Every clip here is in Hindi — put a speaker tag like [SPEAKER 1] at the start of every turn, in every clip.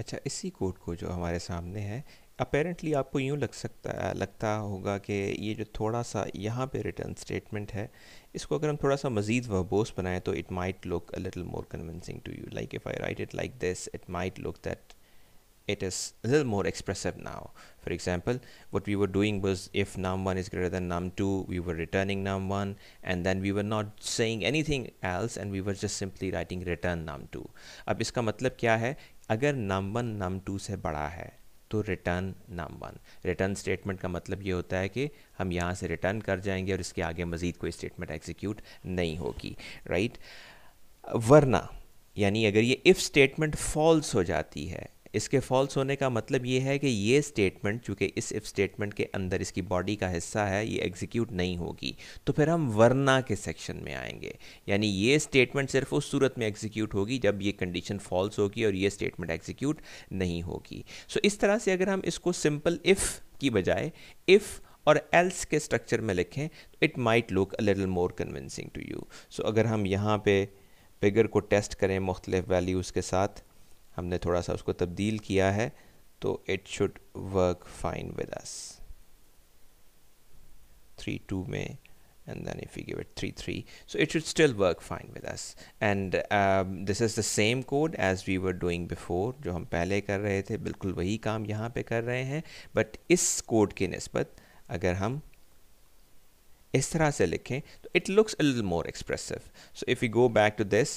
[SPEAKER 1] अच्छा इसी कोड को जो हमारे सामने है अपेरेंटली आपको यूँ लग सकता लगता होगा कि ये जो थोड़ा सा यहाँ पे रिटर्न स्टेटमेंट है इसको अगर हम थोड़ा सा मज़ीद वर्बोस बनाएं तो it might look a little more convincing to you like if I write it like this it might look that it is a little more expressive now. For example, what we were doing was if num1 is greater than num2, we were returning num1 and then we were not saying anything else and we were just simply writing return num2. अब इसका मतलब क्या है अगर num1 num2 से बड़ा है तो रिटर्न नम रिटर्न स्टेटमेंट का मतलब ये होता है कि हम यहाँ से रिटर्न कर जाएंगे और इसके आगे मज़ीद कोई स्टेटमेंट एग्जीक्यूट नहीं होगी राइट वरना यानी अगर ये इफ़ स्टेटमेंट फॉल्स हो जाती है इसके फॉल्स होने का मतलब ये है कि ये स्टेटमेंट चूँकि इस इफ स्टेटमेंट के अंदर इसकी बॉडी का हिस्सा है ये एग्जीक्यूट नहीं होगी तो फिर हम वरना के सेक्शन में आएंगे यानी ये स्टेटमेंट सिर्फ उस सूरत में एग्जीक्यूट होगी जब ये कंडीशन फॉल्स होगी और ये स्टेटमेंट एग्जीक्यूट नहीं होगी सो so, इस तरह से अगर हम इसको सिंपल इफ़ की बजाय इफ़ और एल्स के स्ट्रक्चर में लिखें तो it might look a little more convincing to you so अगर हम यहाँ पे फिगर को टेस्ट करें मुख्तलिफ वैल्यूज़ के साथ हमने थोड़ा सा उसको तब्दील किया है तो it should work fine with us three two में and then if we give it 3 3 so it should still work fine with us and um, this is the same code as we were doing before जो हम पहले कर रहे थे बिल्कुल वही काम यहाँ पे कर रहे हैं but इस कोड की नस्बत अगर हम इस तरह से लिखें तो it looks a little more expressive so if we go back to this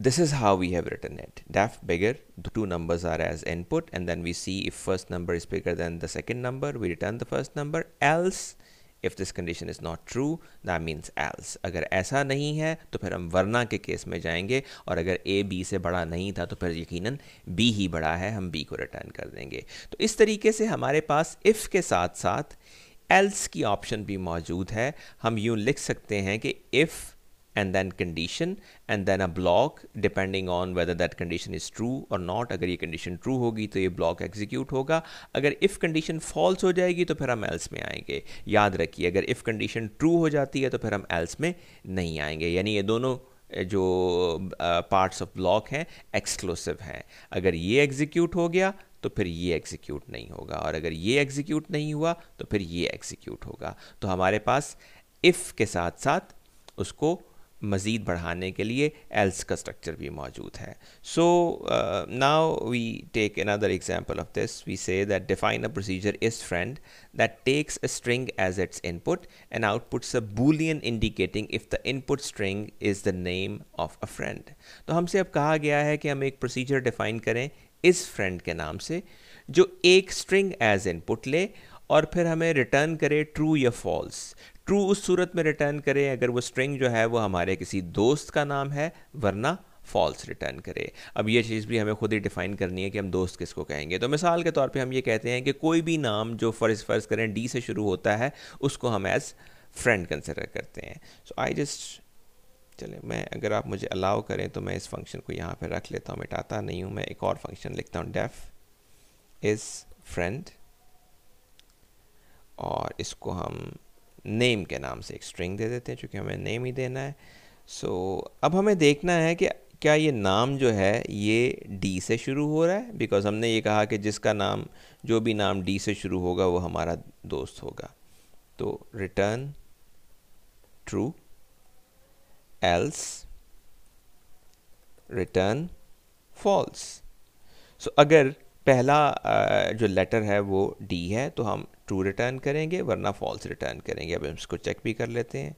[SPEAKER 1] this is how we have written it def bigger the two numbers are as input and then we see if first number is bigger than the second number we return the first number else if this condition is not true that means else agar aisa nahi hai to phir hum varna ke case mein jayenge aur agar a b se bada nahi tha to phir yakeenan b hi bada hai hum b ko return kar denge to is tarike se hamare paas if ke sath sath else ki option bhi maujood hai hum yun likh sakte hain ki if and then condition and then a block depending on whether that condition is true or not अगर ये condition true होगी तो ये block execute होगा अगर if condition false हो जाएगी तो फिर हम else में आएंगे याद रखिए अगर if condition true हो जाती है तो फिर हम else में नहीं आएंगे यानी ये दोनों जो पार्ट्स ऑफ ब्लॉक हैं एक्सक्लूसिव हैं अगर ये एग्जीक्यूट हो गया तो फिर ये एग्जीक्यूट नहीं होगा और अगर ये एग्जीक्यूट नहीं हुआ तो फिर ये एग्जीक्यूट होगा तो हमारे पास इफ़ के साथ साथ उसको मज़ीद बढ़ाने के लिए एल्स का स्ट्रक्चर भी मौजूद है so now we take another example of this we say that define a procedure is friend that takes a string as its input and outputs a boolean indicating if the input string is the name of a friend तो हमसे अब कहा गया है कि हम एक प्रोसीजर डिफ़ाइन करें इस फ्रेंड के नाम से जो एक स्ट्रिंग एज इनपुट ले और फिर हमें रिटर्न करे ट्रू या फॉल्स ट्रू उस सूरत में रिटर्न करें अगर वो स्ट्रिंग जो है वो हमारे किसी दोस्त का नाम है वरना फॉल्स रिटर्न करे अब ये चीज़ भी हमें खुद ही डिफाइन करनी है कि हम दोस्त किसको कहेंगे तो मिसाल के तौर पे हम ये कहते हैं कि कोई भी नाम जो फ़र्ज़ फ़र्ज़ करें डी से शुरू होता है उसको हम एज़ फ्रेंड कंसिडर करते हैं सो आई जस्ट चले मैं अगर आप मुझे अलाउ करें तो मैं इस फंक्शन को यहाँ पर रख लेता हूँ मिटाता नहीं हूँ मैं एक और फंक्शन लिखता हूँ डेफ इज़ फ्रेंड और इसको हम नेम के नाम से एक स्ट्रिंग दे देते हैं चूँकि हमें नेम ही देना है सो so, अब हमें देखना है कि क्या ये नाम जो है ये डी से शुरू हो रहा है बिकॉज हमने ये कहा कि जिसका नाम जो भी नाम डी से शुरू होगा वो हमारा दोस्त होगा तो return true else return false so अगर पहला जो लेटर है वो डी है तो हम ट्रू रिटर्न करेंगे वरना फॉल्स रिटर्न करेंगे अब हम इसको चेक भी कर लेते हैं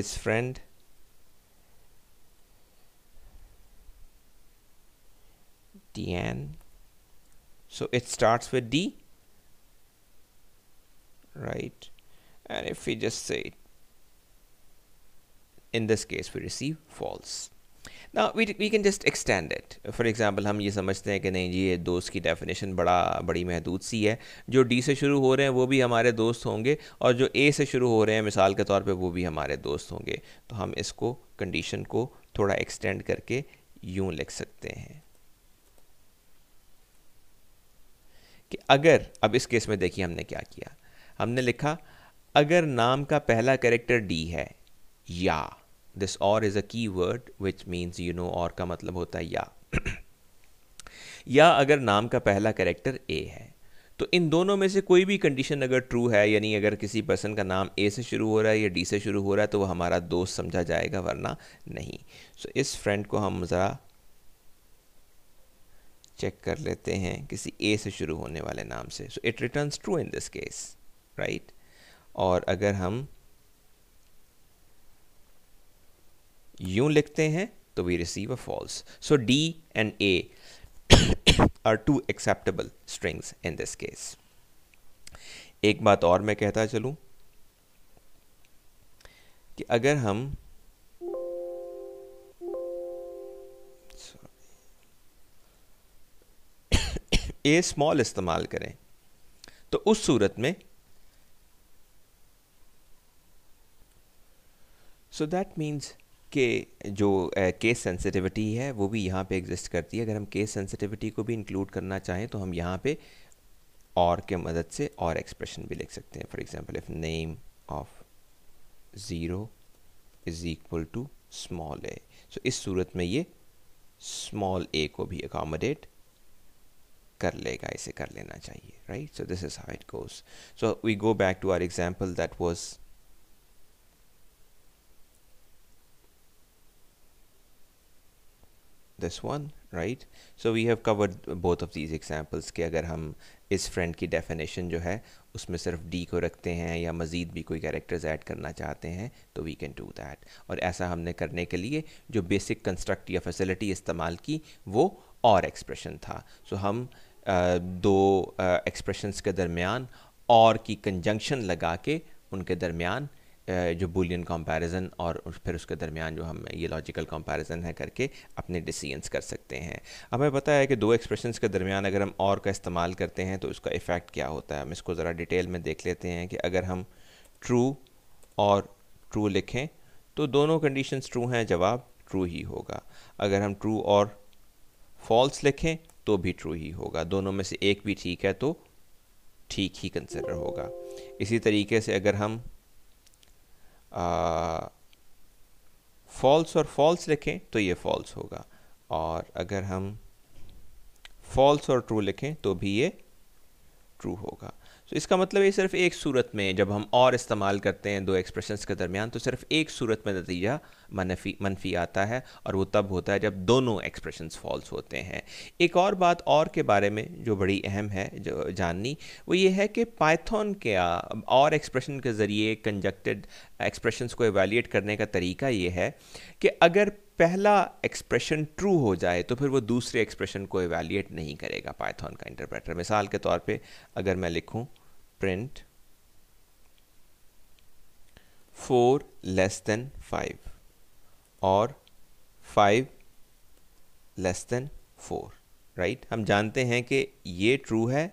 [SPEAKER 1] इस friend T N so it starts with D right and if you just say in this case we receive false ना we we can just extend it for example हम ये समझते हैं कि नहीं जी ये दोस्त की डेफिनेशन बड़ा बड़ी महदूद सी है जो डी से शुरू हो रहे हैं वो भी हमारे दोस्त होंगे और जो ए से शुरू हो रहे हैं मिसाल के तौर पे वो भी हमारे दोस्त होंगे तो हम इसको कंडीशन को थोड़ा एक्सटेंड करके यूँ लिख सकते हैं कि अगर अब इस केस में देखिए हमने क्या किया हमने लिखा अगर नाम का पहला करेक्टर डी है या दिस और is a keyword which means you know और का मतलब होता है या या अगर नाम का पहला करेक्टर ए है तो इन दोनों में से कोई भी कंडीशन अगर ट्रू है यानी अगर किसी पर्सन का नाम ए से शुरू हो रहा है या डी से शुरू हो रहा है तो वह हमारा दोस्त समझा जाएगा वरना नहीं सो so, इस फ्रेंड को हम ज़रा चेक कर लेते हैं किसी ए से शुरू होने वाले नाम से so it returns true in this case right और अगर हम यूं लिखते हैं तो we receive a false so D and A are two acceptable strings in this case एक बात और मैं कहता चलूं कि अगर हम ए स्मॉल इस्तेमाल करें तो उस सूरत में सो दैट मीन्स के जो केस सेंसिटिविटी है वो भी यहाँ पे एग्जिस्ट करती है अगर हम केस सेंसिटिविटी को भी इंक्लूड करना चाहें तो हम यहाँ पे और के मदद से और एक्सप्रेशन भी लिख सकते हैं for example if name of zero is equal to small A so इस सूरत में ये स्मॉल ए को भी अकोमोडेट कर लेगा इसे कर लेना चाहिए right so this is how it goes so we go back to our example that was this one right so we have covered both of these examples कि अगर हम इस फ्रेंड की definition जो है उसमें सिर्फ d को रखते हैं या मज़ीद भी कोई characters ऐड करना चाहते हैं तो वी कैन डू दैट और ऐसा हमने करने के लिए जो बेसिक कंस्ट्रक्ट या फैसिलिटी इस्तेमाल की वो और एक्सप्रेशन था सो so हम आ, दो एक्सप्रेशंस के दरमियान और की कंजंक्शन लगा के उनके दरमियान जो बुलियन कंपैरिजन और फिर उसके दरमियान जो हम ये लॉजिकल कंपैरिजन है करके अपने डिसीजंस कर सकते हैं हमें पता है कि दो एक्सप्रेशंस के दरमियान अगर हम और का इस्तेमाल करते हैं तो उसका इफ़ेक्ट क्या होता है हम इसको ज़रा डिटेल में देख लेते हैं कि अगर हम ट्रू और ट्रू लिखें तो दोनों कंडीशंस ट्रू हैं जवाब ट्रू ही होगा अगर हम ट्रू और फॉल्स लिखें तो भी ट्रू ही होगा दोनों में से एक भी ठीक है तो ठीक ही कंसिडर होगा इसी तरीके से अगर हम फॉल्स और फॉल्स लिखें तो ये फॉल्स होगा और अगर हम फॉल्स और ट्रू लिखें तो भी ये ट्रू होगा तो इसका मतलब ये सिर्फ एक सूरत में जब हम और इस्तेमाल करते हैं दो एक्सप्रेशन के दरमियान तो सिर्फ एक सूरत में नतीजा मनफी मनफी आता है और वो तब होता है जब दोनों एक्सप्रेशन फॉल्स होते हैं एक और बात और के बारे में जो बड़ी अहम है जो जाननी वो ये है कि पाइथन के और एक्सप्रेशन के ज़रिए कंजक्टेड एक्सप्रेशन को एवेल्यूट करने का तरीका ये है कि अगर पहला एक्सप्रेशन ट्रू हो जाए तो फिर वो दूसरे एक्सप्रेशन को एवेल्यूट नहीं करेगा पाइथन का इंटरप्रेटर मिसाल के तौर पे अगर मैं लिखूँ print 4 less than 5 और 5 less than 4 राइट right? हम जानते हैं कि ये ट्रू है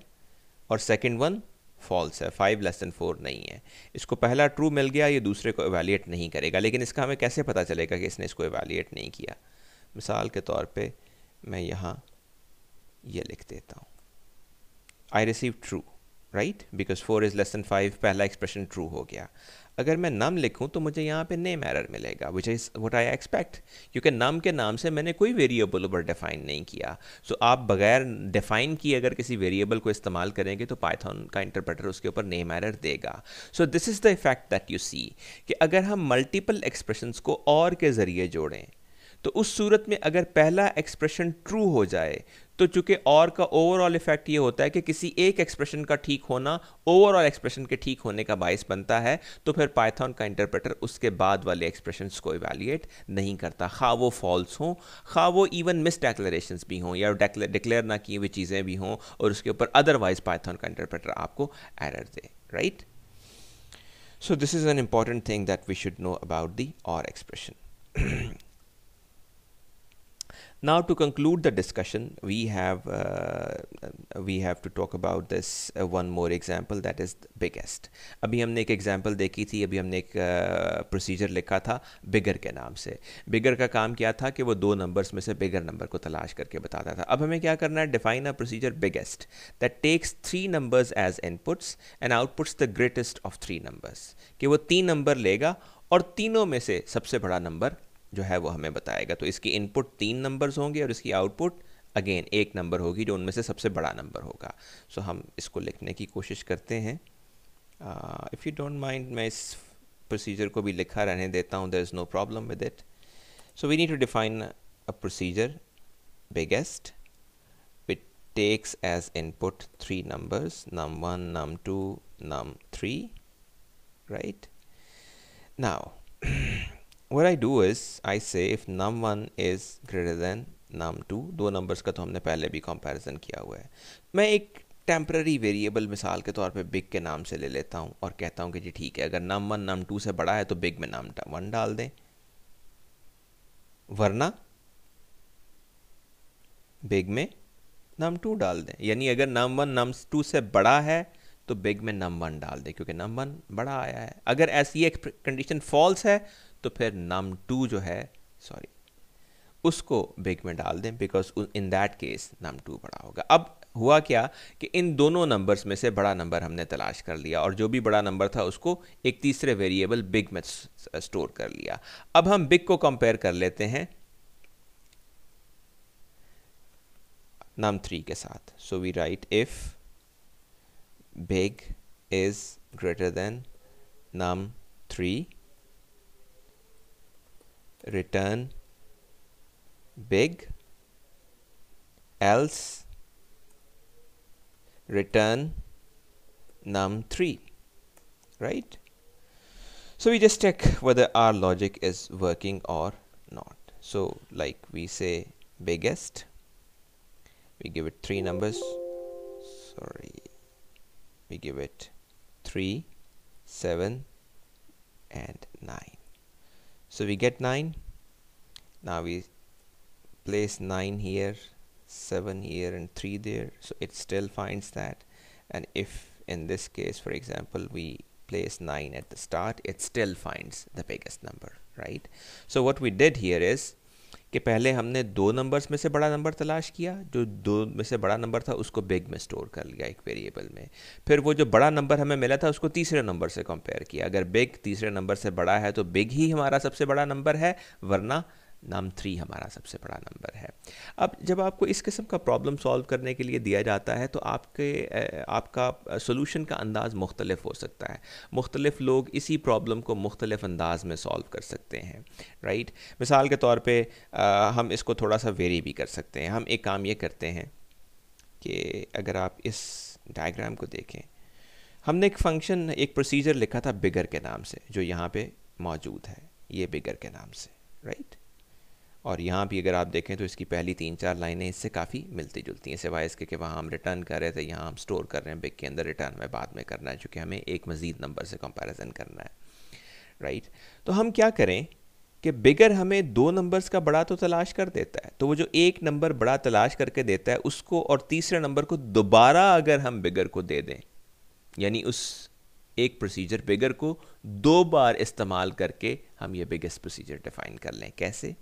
[SPEAKER 1] और second वन फॉल्स है फाइव लेस देन फोर नहीं है इसको पहला ट्रू मिल गया ये दूसरे को evaluate नहीं करेगा लेकिन इसका हमें कैसे पता चलेगा कि इसने इसको evaluate नहीं किया मिसाल के तौर पे मैं यहाँ ये लिख देता हूँ I receive true right because four is less than five पहला एक्सप्रेशन ट्रू हो गया अगर मैं नम लिखूँ तो मुझे यहाँ पे नेम एरर मिलेगा which is what I expect क्योंकि नम के नाम से मैंने कोई वेरिएबल ऊपर डिफ़ाइन नहीं किया सो so, आप बगैर डिफ़ाइन किए अगर किसी वेरिएबल को इस्तेमाल करेंगे तो पाइथन का इंटरप्रेटर उसके ऊपर नेम एरर देगा so this is the effect that you see कि अगर हम मल्टीपल एक्सप्रेशंस को और के ज़रिए जोड़ें तो उस सूरत में अगर पहला एक्सप्रेशन ट्रू हो जाए तो चूंकि और का ओवरऑल इफेक्ट ये होता है कि किसी एक एक्सप्रेशन का ठीक होना ओवरऑल एक्सप्रेशन के ठीक होने का बायस बनता है तो फिर पाइथन का इंटरप्रेटर उसके बाद वाले एक्सप्रेशन को इवेल्युएट नहीं करता खा वो फॉल्स हों खा वो इवन मिस डेक्लेशन भी हों या डिक्लेयर ना किए हुई चीज़ें भी हों और उसके ऊपर अदरवाइज पाइथन का इंटरप्रेटर आपको एरर दे right so this is an important thing that we should know about the और expression Now, to conclude the discussion, we have uh, we have to talk about this uh, one more example that is the biggest. अभी हमने एक एग्जाम्पल देखी थी अभी हमने एक प्रोसीजर uh, लिखा था बिगर के नाम से बिगर का काम क्या था कि वो दो नंबर्स में से बिगर नंबर को तलाश करके बताता था अब हमें क्या करना है define a procedure biggest that takes three numbers as inputs and outputs the greatest of three numbers कि वो तीन नंबर लेगा और तीनों में से सबसे बड़ा नंबर जो है वो हमें बताएगा तो इसकी इनपुट तीन नंबर्स होंगे और इसकी आउटपुट अगेन एक नंबर होगी जो उनमें से सबसे बड़ा नंबर होगा सो so, हम इसको लिखने की कोशिश करते हैं इफ़ यू डोंट माइंड मैं इस प्रोसीजर को भी लिखा रहने देता हूँ there is no problem with it so we need to define a procedure biggest which takes as input three numbers num one num two num three right now what I do is I say if num1 is greater than num2 दो नंबर्स का तो हमने पहले भी comparison किया हुआ है मैं एक temporary वेरिएबल मिसाल के तौर पे बिग के नाम से ले लेता हूँ और कहता हूँ कि जी ठीक है अगर नम वन नम टू से बड़ा है तो बिग में नम वन डाल दें वरना बिग में नम टू डाल दें यानी अगर नम वन नम टू से बड़ा है तो बिग में नम वन डाल दें क्योंकि नम वन बड़ा आया है अगर ऐसी एक कंडीशन फॉल्स है तो फिर नम टू जो है सॉरी उसको बिग में डाल दें because in that case num two बड़ा होगा अब हुआ क्या कि इन दोनों नंबर्स में से बड़ा नंबर हमने तलाश कर लिया और जो भी बड़ा नंबर था उसको एक तीसरे वेरिएबल बिग में स्टोर कर लिया अब हम बिग को कंपेयर कर लेते हैं नम थ्री के साथ so we write if big is greater than num3 return big else return num3 right so we just check whether our logic is working or not so like we say biggest we give it three numbers sorry we give it 3 7 and 9 so we get 9 now we place 9 here 7 here and 3 there so it still finds that and if in this case for example we place 9 at the start it still finds the biggest number right so what we did here is कि पहले हमने दो नंबर्स में से बड़ा नंबर तलाश किया जो दो में से बड़ा नंबर था उसको बिग में स्टोर कर लिया एक वेरिएबल में फिर वो जो बड़ा नंबर हमें मिला था उसको तीसरे नंबर से कंपेयर किया अगर बिग तीसरे नंबर से बड़ा है तो बिग ही हमारा सबसे बड़ा नंबर है वरना नाम थ्री हमारा सबसे बड़ा नंबर है अब जब आपको इस किस्म का प्रॉब्लम सॉल्व करने के लिए दिया जाता है तो आपके आपका सोलूशन का अंदाज़ मुख्तलिफ हो सकता है मुख्तलिफ लोग इसी प्रॉब्लम को मुख्तलिफ अंदाज में सॉल्व कर सकते हैं राइट मिसाल के तौर पर हम इसको थोड़ा सा वेरी भी कर सकते हैं हम एक काम ये करते हैं कि अगर आप इस डायग्राम को देखें हमने एक फंक्शन एक प्रोसीजर लिखा था बिगर के नाम से जो यहाँ पे मौजूद है ये बिगर के नाम से राइट right? और यहाँ भी अगर आप देखें तो इसकी पहली तीन चार लाइनें इससे काफ़ी मिलती जुलती हैं सिवाय इसके कि वहाँ हम रिटर्न कर रहे थे यहाँ हम स्टोर कर रहे हैं बिग के अंदर रिटर्न में बाद में करना है चूँकि हमें एक मज़ीद नंबर से कंपेरिजन करना है राइट तो हम क्या करें कि बिगर हमें दो नंबर्स का बड़ा तो तलाश कर देता है तो वो जो एक नंबर बड़ा तलाश करके देता है उसको और तीसरे नंबर को दोबारा अगर हम बिगर को दे दें यानी उस एक प्रोसीजर बिगर को दो बार इस्तेमाल करके हम ये बिगेस्ट प्रोसीजर डिफाइन कर लें कैसे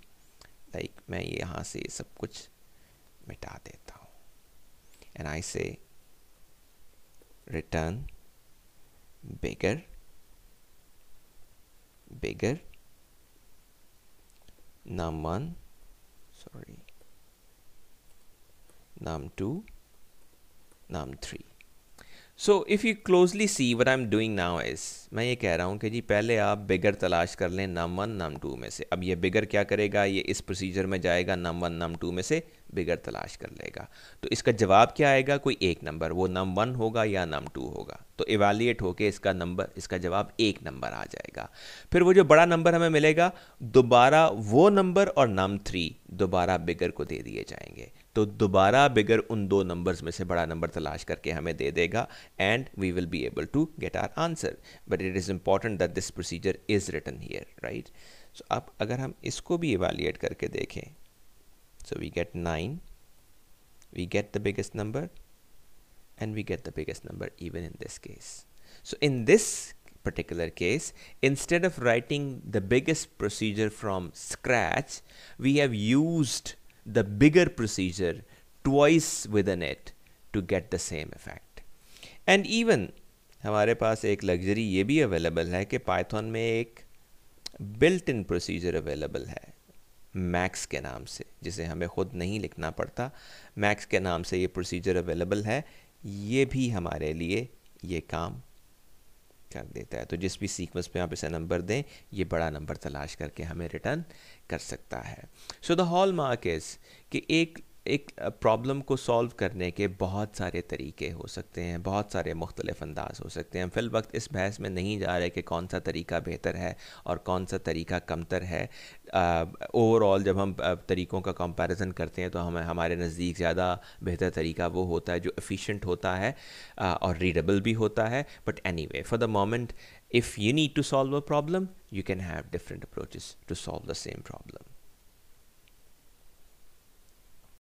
[SPEAKER 1] लाइक मैं यहाँ से सब कुछ मिटा देता हूँ एंड आई से return bigger bigger num one sorry num two num three so if you closely see what I am doing now is मैं ये कह रहा हूँ कि जी पहले आप बिगर तलाश कर लें नम वन नम टू में से अब ये बिगर क्या करेगा ये इस प्रोसीजर में जाएगा नम वन नम टू में से बिगर तलाश कर लेगा तो इसका जवाब क्या आएगा कोई एक नंबर वो नम वन होगा या नम टू होगा तो इवेलिएट होके इसका नंबर इसका जवाब एक नंबर आ जाएगा फिर वो जो बड़ा नंबर हमें मिलेगा दोबारा वो नंबर और नम थ्री दोबारा बिगर को दे दिए जाएंगे तो दोबारा बिगर उन दो नंबर्स में से बड़ा नंबर तलाश करके हमें दे देगा and we will be able to get our answer but it is important that this procedure is written here right so अब अगर हम इसको भी इवेलिएट करके देखें So we get 9, we get the biggest number, and we get the biggest number even in this case. So in this particular case, instead of writing the biggest procedure from scratch, we have used the bigger procedure twice within it to get the same effect. And even हमारे पास एक लग्जरी ये भी अवेलेबल है कि पाइथन में एक built-in procedure available है मैक्स के नाम से जिसे हमें ख़ुद नहीं लिखना पड़ता मैक्स के नाम से ये प्रोसीजर अवेलेबल है ये भी हमारे लिए ये काम कर देता है तो जिस भी सीक्वेंस में आप इसे नंबर दें ये बड़ा नंबर तलाश करके हमें रिटर्न कर सकता है so the hallmark is कि एक एक प्रॉब्लम को सॉल्व करने के बहुत सारे तरीके हो सकते हैं बहुत सारे मुख्तलिफ अंदाज हो सकते हैं फिल वक्त इस बहस में नहीं जा रहे कि कौन सा तरीका बेहतर है और कौन सा तरीका कमतर है ओवरऑल जब हम तरीक़ों का कंपैरिजन करते हैं तो हमें हमारे नज़दीक ज़्यादा बेहतर तरीका वो होता है जो एफिशिएंट होता है आ, और रीडेबल भी होता है but anyway for the moment if you need to solve a problem you can have different approaches to solve the same problem